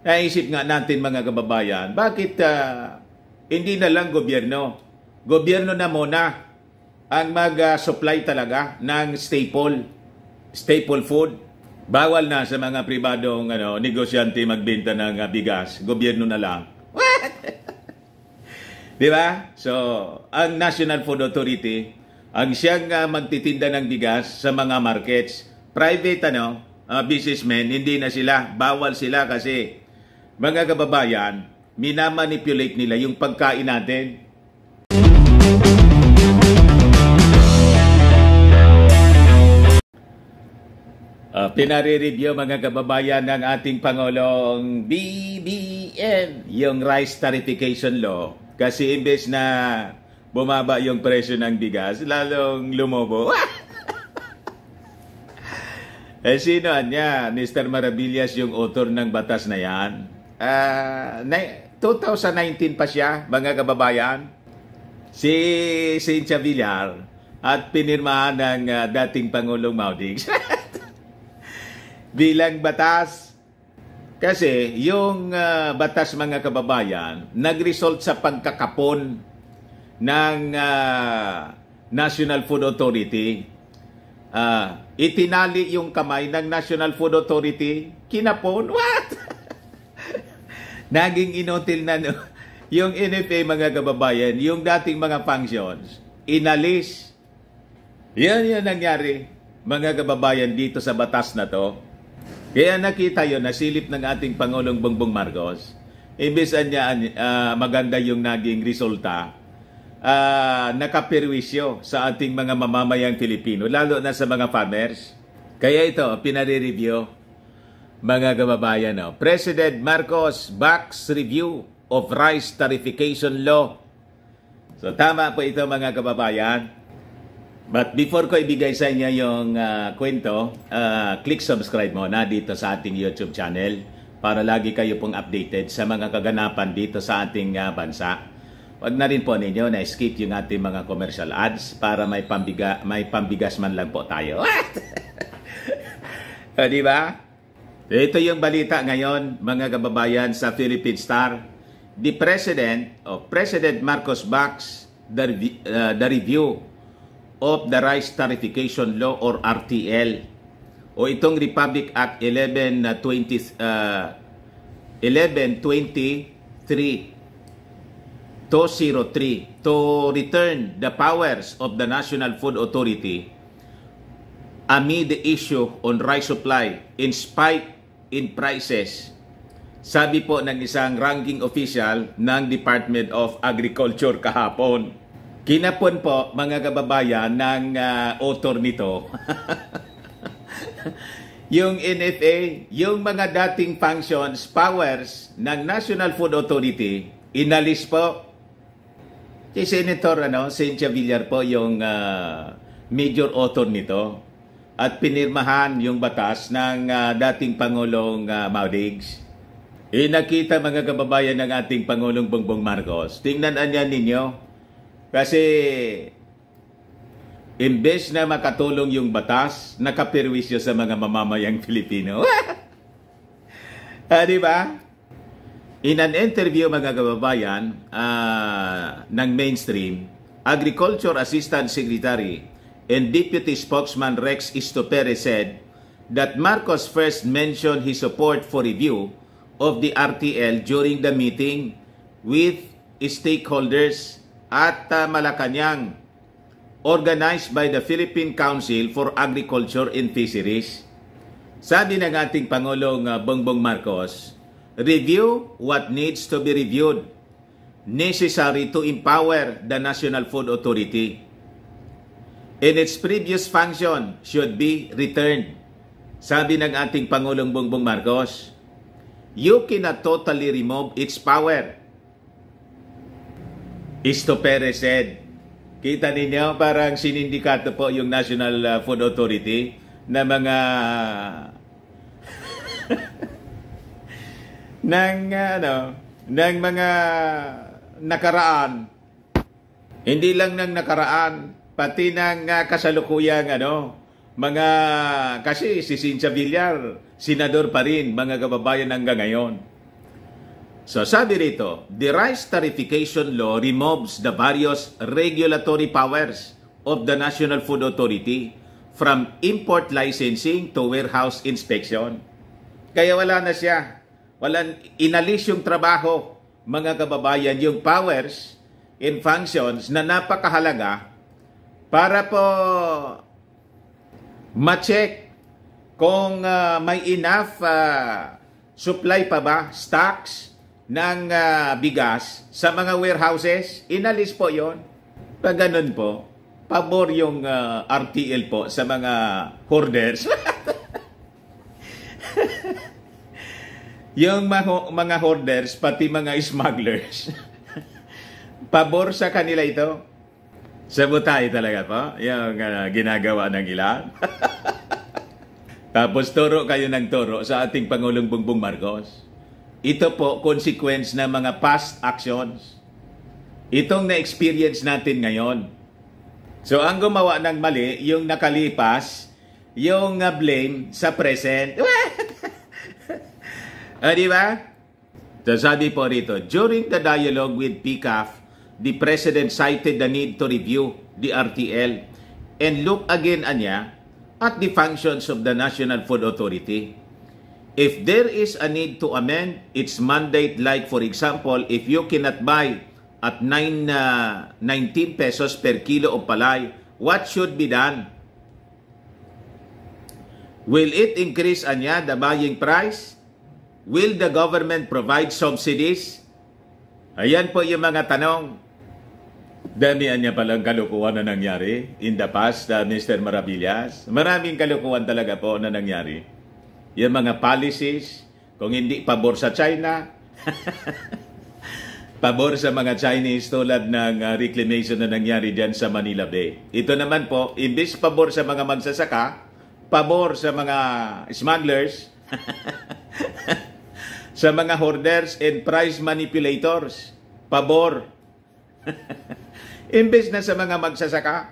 Naisip nga natin mga kababayan, bakit uh, hindi na lang gobyerno? Gobyerno na muna ang mag-supply talaga ng staple, staple food. Bawal na sa mga pribadong ano, negosyante magbenta ng ah, bigas. Gobyerno na lang. What? Di ba? So, ang National Food Authority, ang siyang uh, magtitinda ng bigas sa mga markets. Private ano, uh, businessmen, hindi na sila. Bawal sila kasi mga kababayan, minamanipulate nila yung pagkain natin. Uh, pinare-review mga kababayan ng ating Pangulong BBM yung rice tarification law kasi imbes na bumaba yung presyo ng bigas lalong lumobo eh sino niya Mr. Marabillas yung author ng batas na yan Uh, ah, 2019 pa siya, mga kababayan, si Cynthia Villar at pinirmahan ng uh, dating Pangulong Maudix. Bilang batas, kasi yung uh, batas mga kababayan, nag-result sa pagkakapon ng uh, National Food Authority. Uh, itinali yung kamay ng National Food Authority, kinapon, what? naging inutil na no, yung NFA mga kababayan, yung dating mga functions, inalis. Yan yung nangyari mga kababayan dito sa batas na to. Kaya nakita yon nasilip ng ating Pangulong Bongbong Marcos. Imbis niya uh, maganda yung naging resulta, uh, nakapirwisyo sa ating mga mamamayang Pilipino, lalo na sa mga farmers. Kaya ito, pinare-review mga kababayan. No? Oh, President Marcos backs review of rice tarification law. So tama po ito mga kababayan. But before ko ibigay sa inyo yung uh, kwento, uh, click subscribe mo na dito sa ating YouTube channel para lagi kayo pong updated sa mga kaganapan dito sa ating uh, bansa. Huwag na rin po ninyo na skip yung ating mga commercial ads para may pambiga may pambigas man lang po tayo. What? di ba? Ito yung balita ngayon, mga kababayan sa Philippine Star. The President, of oh, President Marcos backs the, uh, the review of the Rice Tarification Law or RTL o itong Republic Act 1120 uh, 1123 203 uh, to return the powers of the National Food Authority amid the issue on rice supply in spite in prices. Sabi po ng isang ranking official ng Department of Agriculture kahapon. Kinapon po mga kababayan ng uh, author nito. yung NFA, yung mga dating functions, powers ng National Food Authority, inalis po. Si Senator ano, Cynthia Villar po yung uh, major author nito at pinirmahan yung batas ng uh, dating Pangulong uh, ah, Maudings. Inakita eh, mga kababayan ng ating Pangulong Bongbong Marcos. Tingnan niya ninyo. Kasi imbes na makatulong yung batas, nakaperwisyo sa mga mamamayang Pilipino. ah, di ba? In an interview mga kababayan uh, ng mainstream, Agriculture Assistant Secretary and Deputy Spokesman Rex Istopere said that Marcos first mentioned his support for review of the RTL during the meeting with stakeholders at uh, Malacanang organized by the Philippine Council for Agriculture and Fisheries. Sabi ng ating Pangulong uh, Bongbong Marcos, review what needs to be reviewed necessary to empower the National Food Authority in its previous function should be returned. Sabi ng ating Pangulong Bongbong Marcos, you cannot totally remove its power. Isto Perez said, kita ninyo parang sinindikato po yung National uh, Food Authority na mga ng uh, ano ng mga nakaraan hindi lang ng nakaraan pati ng uh, kasalukuyang ano, mga kasi si Cynthia Villar, senador pa rin mga kababayan hanggang ngayon. So sabi rito, the Rice Tarification Law removes the various regulatory powers of the National Food Authority from import licensing to warehouse inspection. Kaya wala na siya. Walang inalis yung trabaho, mga kababayan, yung powers and functions na napakahalaga para po ma-check kung uh, may enough uh, supply pa ba, stocks ng uh, bigas sa mga warehouses. Inalis po yon. Pag ganun po, pabor yung uh, RTL po sa mga hoarders. yung mga, mga hoarders, pati mga smugglers. pabor sa kanila ito. Sabotay talaga po yung uh, ginagawa ng ilan. Tapos turo kayo ng turo sa ating Pangulong Bongbong Marcos. Ito po consequence ng mga past actions. Itong na-experience natin ngayon. So ang gumawa ng mali, yung nakalipas, yung uh, blame sa present. o, ah, di ba? So sabi po rito, during the dialogue with PCAF, the President cited the need to review the RTL and look again anya at the functions of the National Food Authority. If there is a need to amend its mandate, like for example, if you cannot buy at 9, 19 uh, pesos per kilo of palay, what should be done? Will it increase anya the buying price? Will the government provide subsidies? Ayan po yung mga tanong Damihan niya palang kalukuhan na nangyari in the past, uh, Mr. Maravillas. Maraming kalukuhan talaga po na nangyari. Yung mga policies, kung hindi pabor sa China, pabor sa mga Chinese tulad ng uh, reclamation na nangyari dyan sa Manila Bay. Ito naman po, imbis pabor sa mga magsasaka, pabor sa mga smugglers, sa mga hoarders and price manipulators, pabor. Imbes na sa mga magsasaka.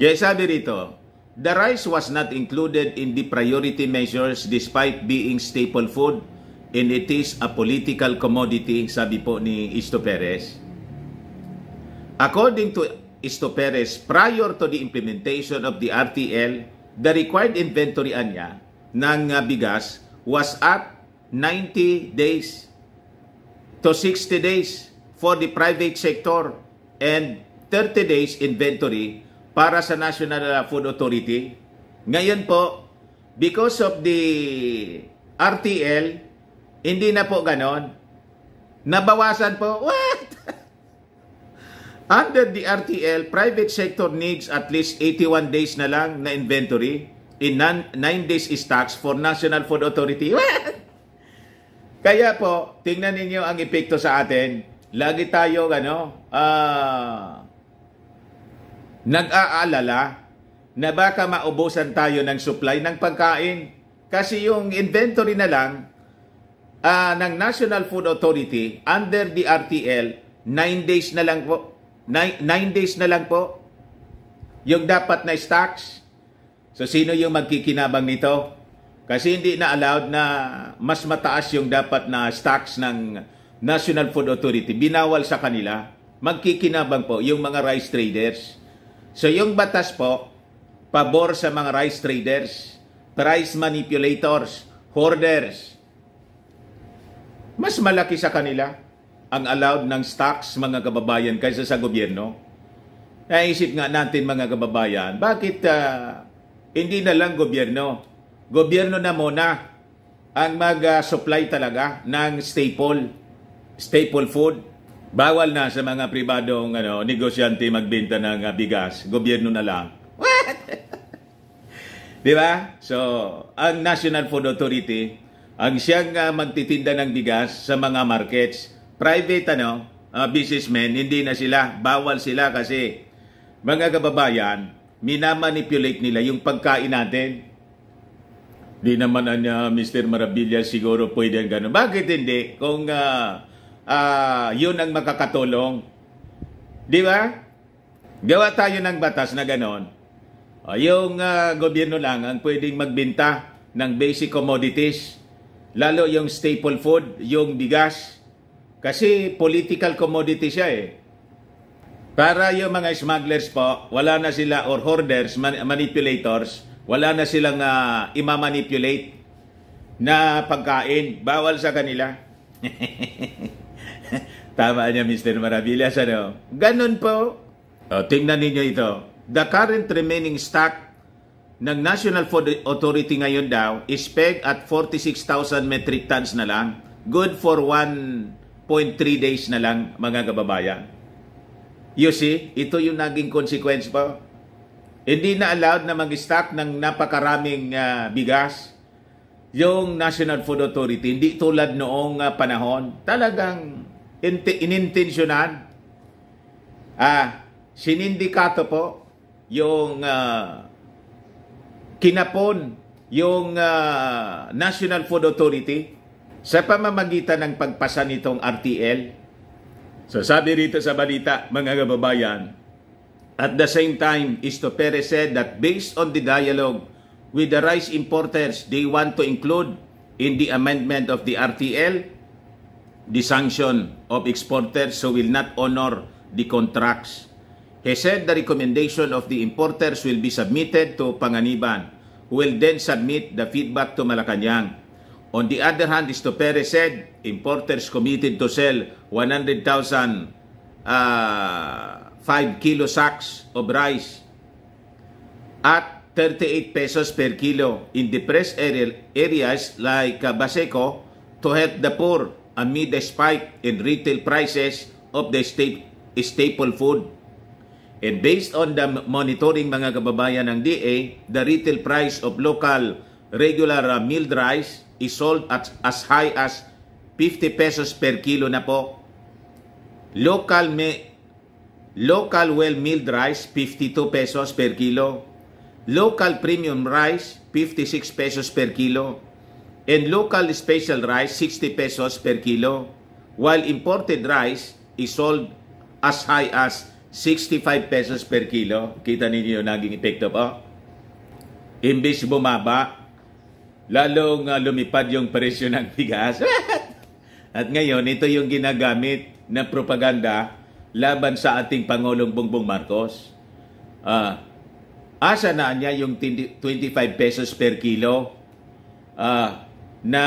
Kaya sabi rito, The rice was not included in the priority measures despite being staple food and it is a political commodity, sabi po ni Isto Perez. According to Isto Perez, prior to the implementation of the RTL, the required inventory anya ng uh, bigas was at 90 days to 60 days for the private sector and 30 days inventory para sa National Food Authority. Ngayon po, because of the RTL, hindi na po ganon. Nabawasan po, what? Under the RTL, private sector needs at least 81 days na lang na inventory in 9 days stocks for National Food Authority. What? Kaya po, tingnan ninyo ang epekto sa atin. Lagi tayo, ano, ah... Uh, nag-aalala na baka maubusan tayo ng supply ng pagkain. Kasi yung inventory na lang uh, ng National Food Authority under the RTL, 9 days na lang po. 9, 9 days na lang po. Yung dapat na stocks. So sino yung magkikinabang nito? Kasi hindi na allowed na mas mataas yung dapat na stocks ng National Food Authority. Binawal sa kanila. Magkikinabang po yung mga rice traders. So yung batas po, pabor sa mga rice traders, price manipulators, hoarders. Mas malaki sa kanila ang allowed ng stocks mga kababayan kaysa sa gobyerno. Naisip nga natin mga kababayan, bakit uh, hindi na lang gobyerno? Gobyerno na muna ang mag-supply ah, talaga ng staple, staple food bawal na sa mga pribadong ano, negosyante magbenta ng uh, bigas, gobyerno na lang. What? Di ba? So, ang National Food Authority, ang siyang uh, magtitinda ng bigas sa mga markets, private ano, uh, businessmen, hindi na sila, bawal sila kasi mga kababayan, minamanipulate nila yung pagkain natin. Di naman niya Mr. Marabilia siguro pwede ganun. Bakit hindi? Kung uh, uh, yun ang makakatulong. Di ba? Gawa tayo ng batas na ganon. O, ah, yung uh, gobyerno lang ang pwedeng magbinta ng basic commodities, lalo yung staple food, yung bigas. Kasi political commodity siya eh. Para yung mga smugglers po, wala na sila or hoarders, man- manipulators, wala na silang uh, imamanipulate na pagkain. Bawal sa kanila. Tama niya, Mr. Maravillas, ano? Ganun po. O, tingnan ninyo ito. The current remaining stock ng National Food Authority ngayon daw is pegged at 46,000 metric tons na lang. Good for 1.3 days na lang, mga kababayan. You see, ito yung naging consequence po. Hindi na allowed na mag-stock ng napakaraming uh, bigas yung National Food Authority. Hindi tulad noong uh, panahon. Talagang inintensyonan, ah, sinindikato po yung uh, kinapon yung uh, National Food Authority sa pamamagitan ng pagpasa nitong RTL. So sabi rito sa balita, mga kababayan, at the same time, Isto Perez said that based on the dialogue with the rice importers, they want to include in the amendment of the RTL the sanction of exporters who will not honor the contracts. He said the recommendation of the importers will be submitted to Panganiban, who will then submit the feedback to Malacanang. On the other hand, Estopere said importers committed to sell 100,000 uh, 5 kilo sacks of rice at 38 pesos per kilo in depressed area, areas like uh, Baseco to help the poor amid the spike in retail prices of the state staple food. And based on the monitoring mga kababayan ng DA, the retail price of local regular uh, milled rice is sold at as high as 50 pesos per kilo na po. Local me local well milled rice 52 pesos per kilo. Local premium rice 56 pesos per kilo. And local special rice, 60 pesos per kilo. While imported rice is sold as high as 65 pesos per kilo. Kita ninyo naging epekto po. Imbis bumaba, lalong ah, lumipad yung presyo ng bigas. At ngayon, ito yung ginagamit na propaganda laban sa ating Pangulong Bongbong Marcos. ah asa na niya yung 25 pesos per kilo? ah na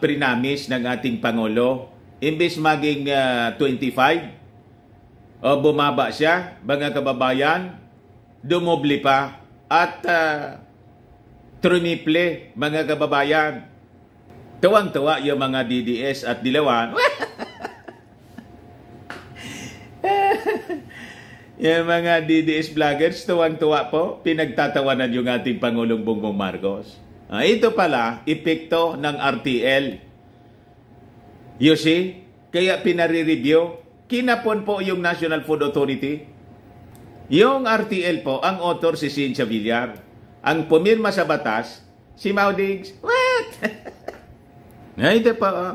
prinamis ng ating Pangulo. Imbes maging uh, ah, 25, o uh, bumaba siya, mga kababayan, dumoble pa at uh, ah, trumiple, mga kababayan. Tuwang-tuwa yung mga DDS at Dilawan. yung mga DDS vloggers, tuwang-tuwa po, pinagtatawanan yung ating Pangulong Bongbong Marcos. Uh, ito pala, epekto ng RTL. You see? Kaya pinare-review. Kinapon po yung National Food Authority. Yung RTL po, ang author si Cynthia Villar. Ang pumirma sa batas, si Mau Diggs. What? ito po. Oh.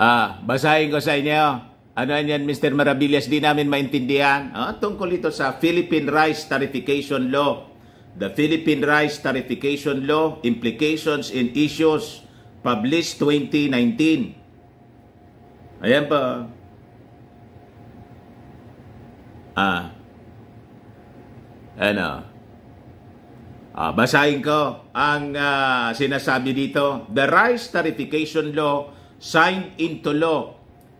Ah, basahin ko sa inyo. Ano yan, Mr. Marabillas? Di namin maintindihan. Ah, tungkol ito sa Philippine Rice Tarification Law The Philippine Rice Tarification Law, Implications and Issues, published 2019. Ayan pa. Ah. Ano? Ah, basahin ko ang ah, sinasabi dito. The Rice Tarification Law signed into law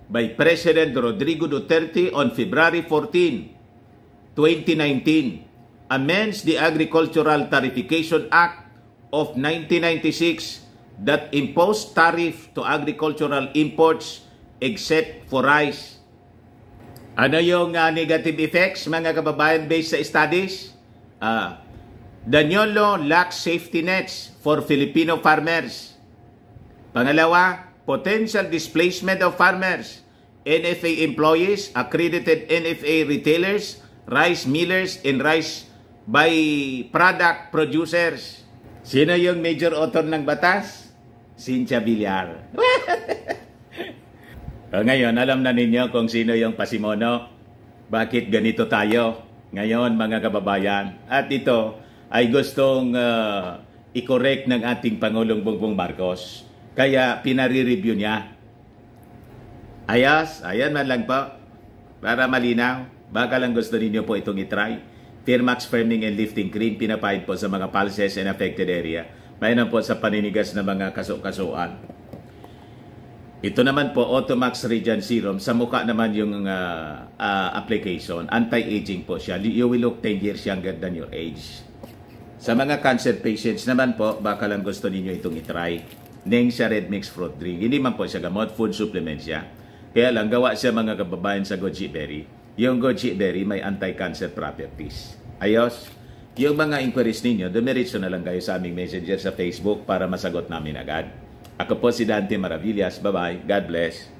by President Rodrigo Duterte on February 14, 2019 amends the Agricultural Tarification Act of 1996 that imposed tariff to agricultural imports except for rice. Ano yung uh, negative effects mga kababayan based sa studies? Uh, the new law lacks safety nets for Filipino farmers. Pangalawa, potential displacement of farmers, NFA employees, accredited NFA retailers, rice millers, and rice by product producers. Sino yung major author ng batas? Cynthia Villar. o oh, ngayon, alam na ninyo kung sino yung pasimono. Bakit ganito tayo ngayon mga kababayan? At ito ay gustong uh, i-correct ng ating Pangulong Bongbong Marcos. Kaya pinare-review niya. Ayas, ayan man lang po. Para malinaw, baka lang gusto ninyo po itong itry. Firmax Firming and Lifting Cream pinapahid po sa mga pulses and affected area. Mayroon po sa paninigas ng mga kaso-kasuan. Ito naman po, Automax Radiant Serum. Sa mukha naman yung uh, uh, application. Anti-aging po siya. You will look 10 years younger than your age. Sa mga cancer patients naman po, baka lang gusto ninyo itong itry. Nengsia Red Mix Fruit Drink. Hindi man po siya gamot, food supplement siya. Kaya lang gawa siya mga kababayan sa goji berry yung Goji Berry may anti-cancer properties. Ayos? Yung mga inquiries ninyo, dumiritso na lang kayo sa aming messenger sa Facebook para masagot namin agad. Ako po si Dante Maravillas. Bye-bye. God bless.